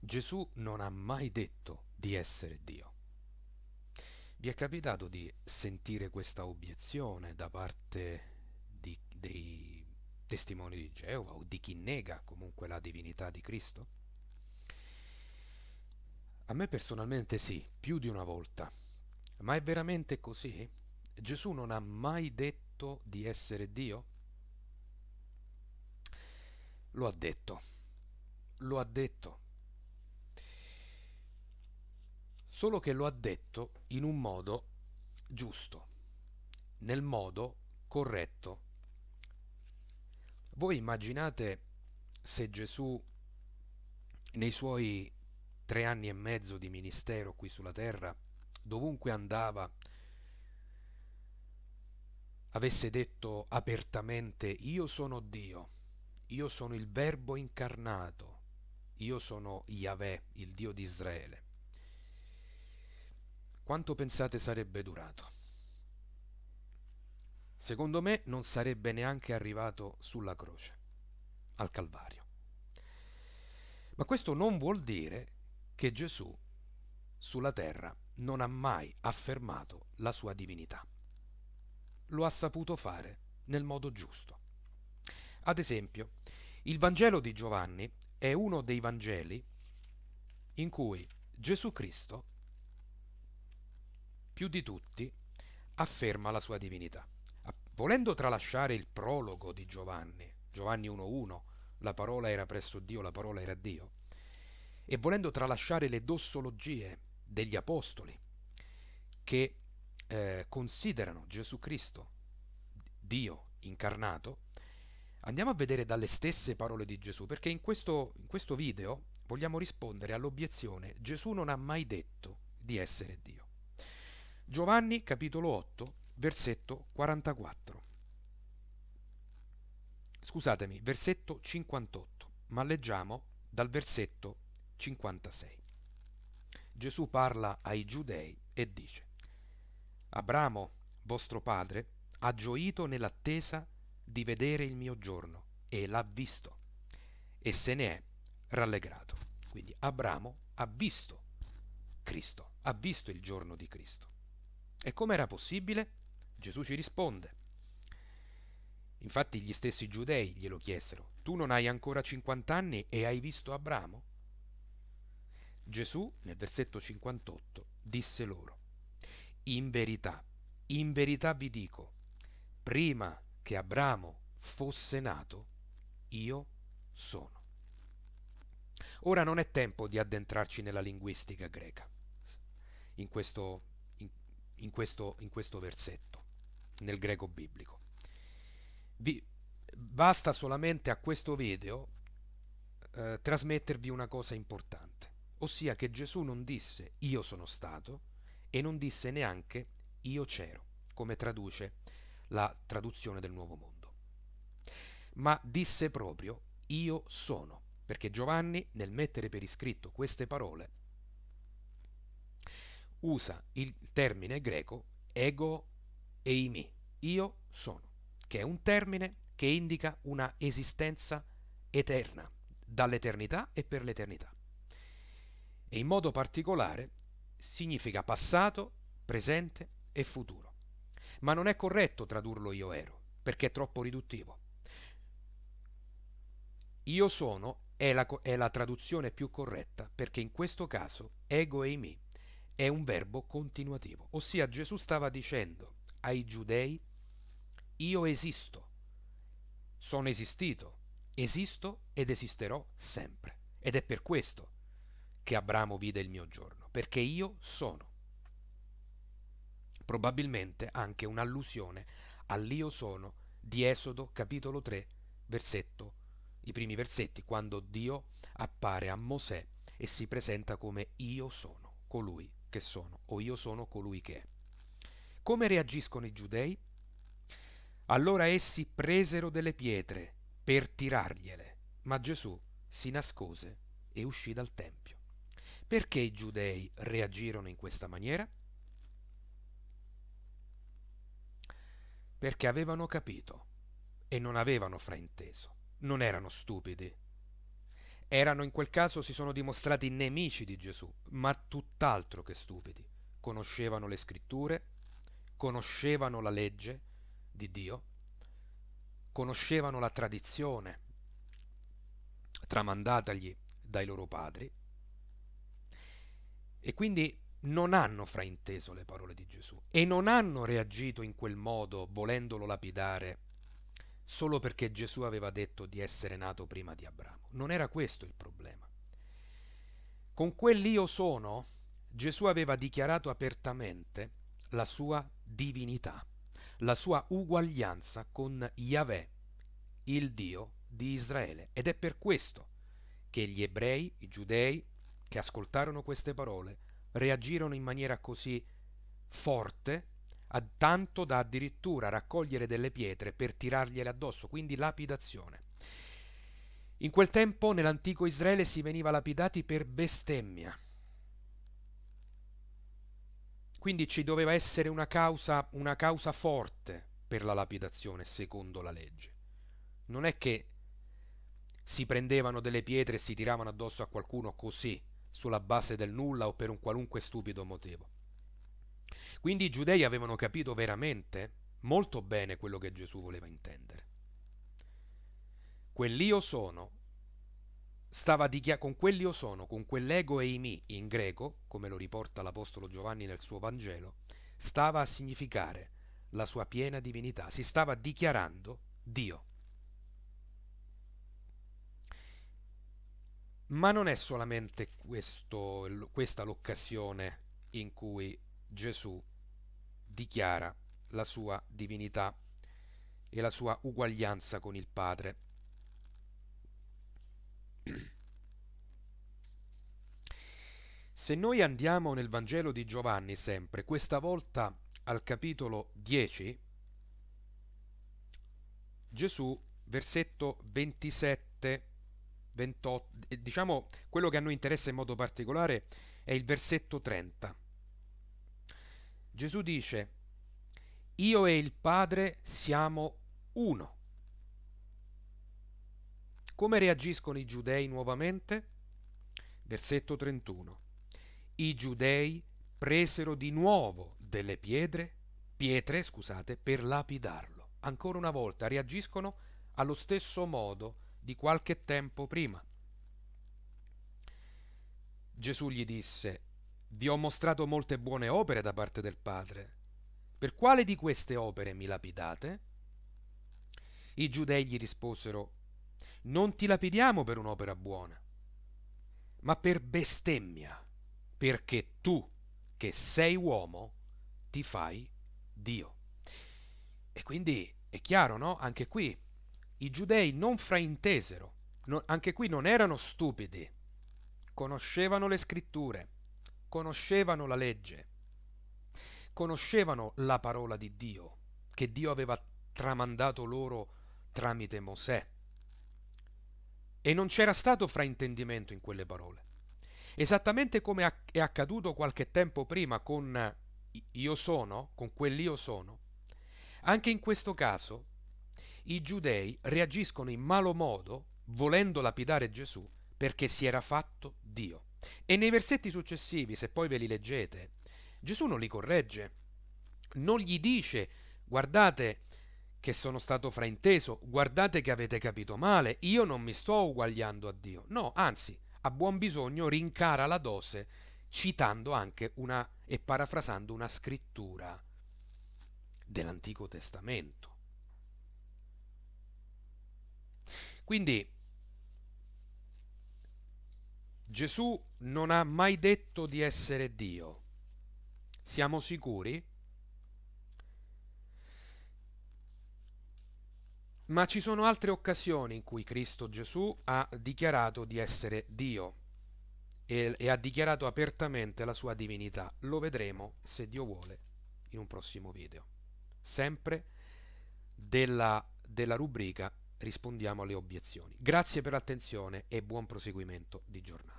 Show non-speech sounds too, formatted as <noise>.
Gesù non ha mai detto di essere Dio. Vi è capitato di sentire questa obiezione da parte di, dei testimoni di Geova o di chi nega comunque la divinità di Cristo? A me personalmente sì, più di una volta. Ma è veramente così? Gesù non ha mai detto di essere Dio? Lo ha detto. Lo ha detto solo che lo ha detto in un modo giusto, nel modo corretto. Voi immaginate se Gesù nei suoi tre anni e mezzo di ministero qui sulla terra, dovunque andava, avesse detto apertamente io sono Dio, io sono il Verbo incarnato, io sono Yahweh, il Dio di Israele. Quanto pensate sarebbe durato? Secondo me non sarebbe neanche arrivato sulla croce, al Calvario. Ma questo non vuol dire che Gesù sulla terra non ha mai affermato la sua divinità. Lo ha saputo fare nel modo giusto. Ad esempio, il Vangelo di Giovanni è uno dei Vangeli in cui Gesù Cristo più di tutti, afferma la sua divinità. Volendo tralasciare il prologo di Giovanni, Giovanni 1.1, la parola era presso Dio, la parola era Dio, e volendo tralasciare le dossologie degli apostoli che eh, considerano Gesù Cristo Dio incarnato, andiamo a vedere dalle stesse parole di Gesù, perché in questo, in questo video vogliamo rispondere all'obiezione Gesù non ha mai detto di essere Dio. Giovanni capitolo 8, versetto 44. Scusatemi, versetto 58, ma leggiamo dal versetto 56. Gesù parla ai giudei e dice, Abramo, vostro padre, ha gioito nell'attesa di vedere il mio giorno e l'ha visto e se ne è rallegrato. Quindi Abramo ha visto Cristo, ha visto il giorno di Cristo. E come era possibile? Gesù ci risponde. Infatti gli stessi giudei glielo chiesero, tu non hai ancora 50 anni e hai visto Abramo? Gesù, nel versetto 58, disse loro, in verità, in verità vi dico, prima che Abramo fosse nato, io sono. Ora non è tempo di addentrarci nella linguistica greca, in questo in questo, in questo versetto, nel greco biblico. Vi, basta solamente a questo video eh, trasmettervi una cosa importante, ossia che Gesù non disse io sono stato e non disse neanche io c'ero, come traduce la traduzione del Nuovo Mondo, ma disse proprio io sono, perché Giovanni nel mettere per iscritto queste parole usa il termine greco ego eimi, io sono, che è un termine che indica una esistenza eterna, dall'eternità e per l'eternità. E in modo particolare significa passato, presente e futuro. Ma non è corretto tradurlo io ero, perché è troppo riduttivo. Io sono è la, è la traduzione più corretta, perché in questo caso ego e mi è un verbo continuativo, ossia Gesù stava dicendo ai giudei io esisto, sono esistito, esisto ed esisterò sempre ed è per questo che Abramo vide il mio giorno, perché io sono. Probabilmente anche un'allusione all'io sono di Esodo capitolo 3 versetto i primi versetti quando Dio appare a Mosè e si presenta come io sono, colui che sono o io sono colui che è. Come reagiscono i giudei? Allora essi presero delle pietre per tirargliele, ma Gesù si nascose e uscì dal Tempio. Perché i giudei reagirono in questa maniera? Perché avevano capito e non avevano frainteso, non erano stupidi erano in quel caso si sono dimostrati nemici di Gesù, ma tutt'altro che stupidi. Conoscevano le scritture, conoscevano la legge di Dio, conoscevano la tradizione tramandatagli dai loro padri e quindi non hanno frainteso le parole di Gesù e non hanno reagito in quel modo volendolo lapidare solo perché Gesù aveva detto di essere nato prima di Abramo. Non era questo il problema. Con quell'io sono, Gesù aveva dichiarato apertamente la sua divinità, la sua uguaglianza con Yahweh, il Dio di Israele. Ed è per questo che gli ebrei, i giudei, che ascoltarono queste parole, reagirono in maniera così forte tanto da addirittura raccogliere delle pietre per tirargliele addosso, quindi lapidazione. In quel tempo nell'antico Israele si veniva lapidati per bestemmia. Quindi ci doveva essere una causa, una causa forte per la lapidazione, secondo la legge. Non è che si prendevano delle pietre e si tiravano addosso a qualcuno così, sulla base del nulla o per un qualunque stupido motivo. Quindi i giudei avevano capito veramente molto bene quello che Gesù voleva intendere. Quell'io sono stava dichiarando con quell'io sono, con quell'ego e i mi in greco, come lo riporta l'Apostolo Giovanni nel suo Vangelo, stava a significare la sua piena divinità, si stava dichiarando Dio. Ma non è solamente questo, questa l'occasione in cui Gesù dichiara la sua divinità e la sua uguaglianza con il Padre. <clears throat> Se noi andiamo nel Vangelo di Giovanni sempre, questa volta al capitolo 10, Gesù, versetto 27, 28, eh, diciamo quello che a noi interessa in modo particolare è il versetto 30. Gesù dice, io e il Padre siamo uno. Come reagiscono i giudei nuovamente? Versetto 31. I giudei presero di nuovo delle pietre, pietre scusate, per lapidarlo. Ancora una volta reagiscono allo stesso modo di qualche tempo prima. Gesù gli disse, vi ho mostrato molte buone opere da parte del Padre. Per quale di queste opere mi lapidate? I giudei gli risposero, Non ti lapidiamo per un'opera buona, ma per bestemmia, perché tu, che sei uomo, ti fai Dio. E quindi è chiaro, no? Anche qui i giudei non fraintesero, no, anche qui non erano stupidi, conoscevano le scritture conoscevano la legge, conoscevano la parola di Dio, che Dio aveva tramandato loro tramite Mosè. E non c'era stato fraintendimento in quelle parole. Esattamente come è accaduto qualche tempo prima con io sono, con quell'io sono, anche in questo caso i giudei reagiscono in malo modo, volendo lapidare Gesù, perché si era fatto Dio. E nei versetti successivi, se poi ve li leggete, Gesù non li corregge, non gli dice guardate che sono stato frainteso, guardate che avete capito male, io non mi sto uguagliando a Dio. No, anzi, a buon bisogno rincara la dose citando anche una e parafrasando una scrittura dell'Antico Testamento. Quindi Gesù non ha mai detto di essere Dio. Siamo sicuri? Ma ci sono altre occasioni in cui Cristo Gesù ha dichiarato di essere Dio e, e, ha dichiarato apertamente la sua divinità. Lo vedremo, se Dio vuole, in un prossimo video. Sempre della, della rubrica Rispondiamo alle obiezioni. Grazie per l'attenzione e buon proseguimento di giornata.